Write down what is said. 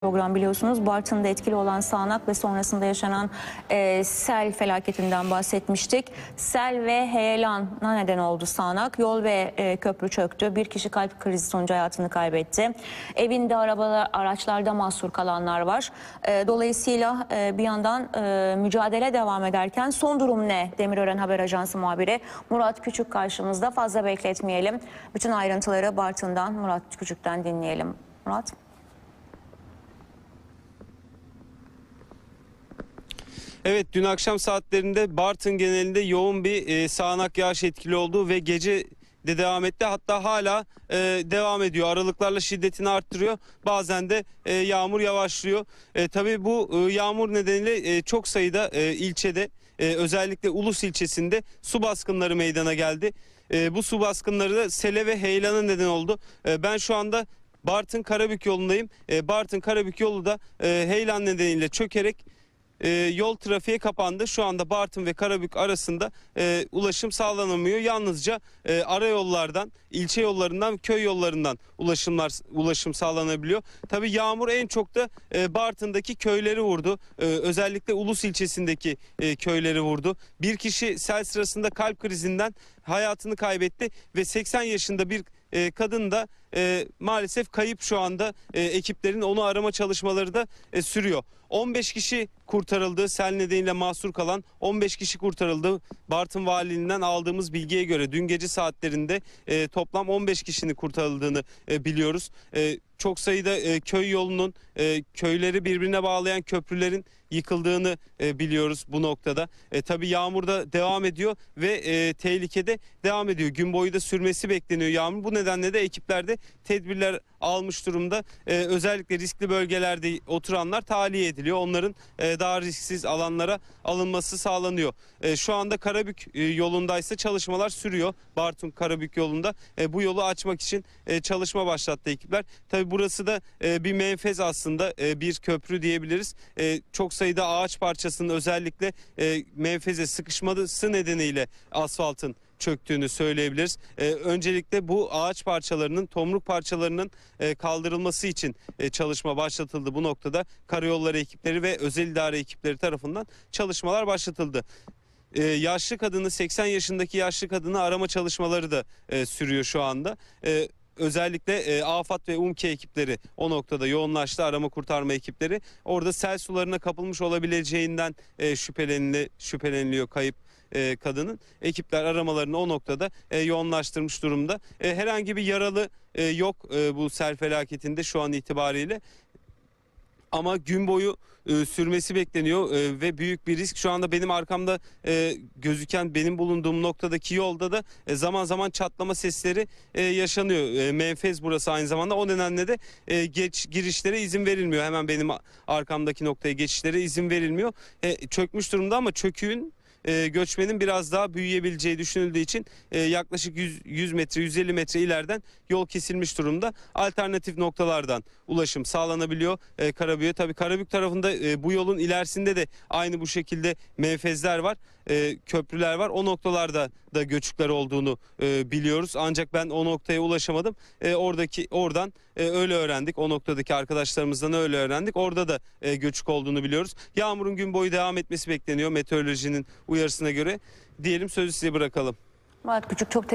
program biliyorsunuz. Bartın'da etkili olan sağanak ve sonrasında yaşanan e, sel felaketinden bahsetmiştik. Sel ve heyelana neden oldu sağanak. Yol ve e, köprü çöktü. Bir kişi kalp krizi sonucu hayatını kaybetti. Evinde arabalar, araçlarda mahsur kalanlar var. E, dolayısıyla e, bir yandan e, mücadele devam ederken son durum ne? Demirören Haber Ajansı muhabiri Murat Küçük karşımızda. Fazla bekletmeyelim. Bütün ayrıntıları Bartın'dan Murat Küçük'ten dinleyelim. Murat. Evet dün akşam saatlerinde Bartın genelinde yoğun bir e, sağanak yağış etkili oldu ve gece de devam etti. Hatta hala e, devam ediyor. Aralıklarla şiddetini arttırıyor. Bazen de e, yağmur yavaşlıyor. E, tabii bu e, yağmur nedeniyle e, çok sayıda e, ilçede e, özellikle Ulus ilçesinde su baskınları meydana geldi. E, bu su baskınları da sele ve heyelana neden oldu. E, ben şu anda Bartın Karabük yolundayım. E, Bartın Karabük yolu da e, heyelan nedeniyle çökerek e, yol trafiğe kapandı. Şu anda Bartın ve Karabük arasında e, ulaşım sağlanamıyor. Yalnızca e, ara yollardan, ilçe yollarından, köy yollarından ulaşımlar ulaşım sağlanabiliyor. Tabii yağmur en çok da e, Bartın'daki köyleri vurdu. E, özellikle Ulus ilçesindeki e, köyleri vurdu. Bir kişi sel sırasında kalp krizinden hayatını kaybetti ve 80 yaşında bir e, kadın da e, maalesef kayıp şu anda e, ekiplerin onu arama çalışmaları da e, sürüyor. 15 kişi kurtarıldı. Sel nedeniyle mahsur kalan 15 kişi kurtarıldı. Bartın valiliğinden aldığımız bilgiye göre dün gece saatlerinde e, toplam 15 kişinin kurtarıldığını e, biliyoruz. E, çok sayıda e, köy yolunun e, köyleri birbirine bağlayan köprülerin yıkıldığını e, biliyoruz bu noktada. E, tabii yağmur da devam ediyor ve e, tehlikede devam ediyor. Gün boyu da sürmesi bekleniyor yağmur. Bu nedenle de ekiplerde tedbirler almış durumda. E, özellikle riskli bölgelerde oturanlar tahliye ediliyor. Onların e, daha risksiz alanlara alınması sağlanıyor. E, şu anda Karabük e, yolundaysa çalışmalar sürüyor. Bartun Karabük yolunda. E, bu yolu açmak için e, çalışma başlattı ekipler. Tabii burası da e, bir menfez aslında e, bir köprü diyebiliriz. E, çok sayıda ağaç parçasının özellikle e, menfeze sıkışması nedeniyle asfaltın çöktüğünü söyleyebiliriz. ee, öncelikle bu ağaç parçalarının, tomruk parçalarının e, kaldırılması için e, çalışma başlatıldı. Bu noktada karayolları ekipleri ve özel idare ekipleri tarafından çalışmalar başlatıldı. Ee, yaşlı kadını 80 yaşındaki yaşlı kadını arama çalışmaları da e, sürüyor şu anda. E, özellikle e, AFAD ve UMKE ekipleri o noktada yoğunlaştı. Arama kurtarma ekipleri orada sel sularına kapılmış olabileceğinden e, şüphelenili, şüpheleniliyor kayıp e, kadının. Ekipler aramalarını o noktada e, yoğunlaştırmış durumda. E, herhangi bir yaralı e, yok e, bu sel felaketinde şu an itibariyle ama gün boyu e, sürmesi bekleniyor e, ve büyük bir risk. Şu anda benim arkamda e, gözüken benim bulunduğum noktadaki yolda da e, zaman zaman çatlama sesleri e, yaşanıyor. E, menfez burası aynı zamanda o nedenle de e, geç girişlere izin verilmiyor. Hemen benim arkamdaki noktaya geçişlere izin verilmiyor. E, çökmüş durumda ama çöküğün e, göçmenin biraz daha büyüyebileceği düşünüldüğü için e, yaklaşık 100, 100 metre 150 metre ileriden yol kesilmiş durumda. Alternatif noktalardan ulaşım sağlanabiliyor e, Karabük'e. Tabii Karabük tarafında e, bu yolun ilerisinde de aynı bu şekilde menfezler var e, köprüler var. O noktalarda da göçükler olduğunu e, biliyoruz. Ancak ben o noktaya ulaşamadım. E, oradaki oradan e, öyle öğrendik. O noktadaki arkadaşlarımızdan öyle öğrendik. Orada da e, göçük olduğunu biliyoruz. Yağmurun gün boyu devam etmesi bekleniyor meteorolojinin uyarısına göre. Diyelim sözü size bırakalım. Murat Küçük çok teşekkür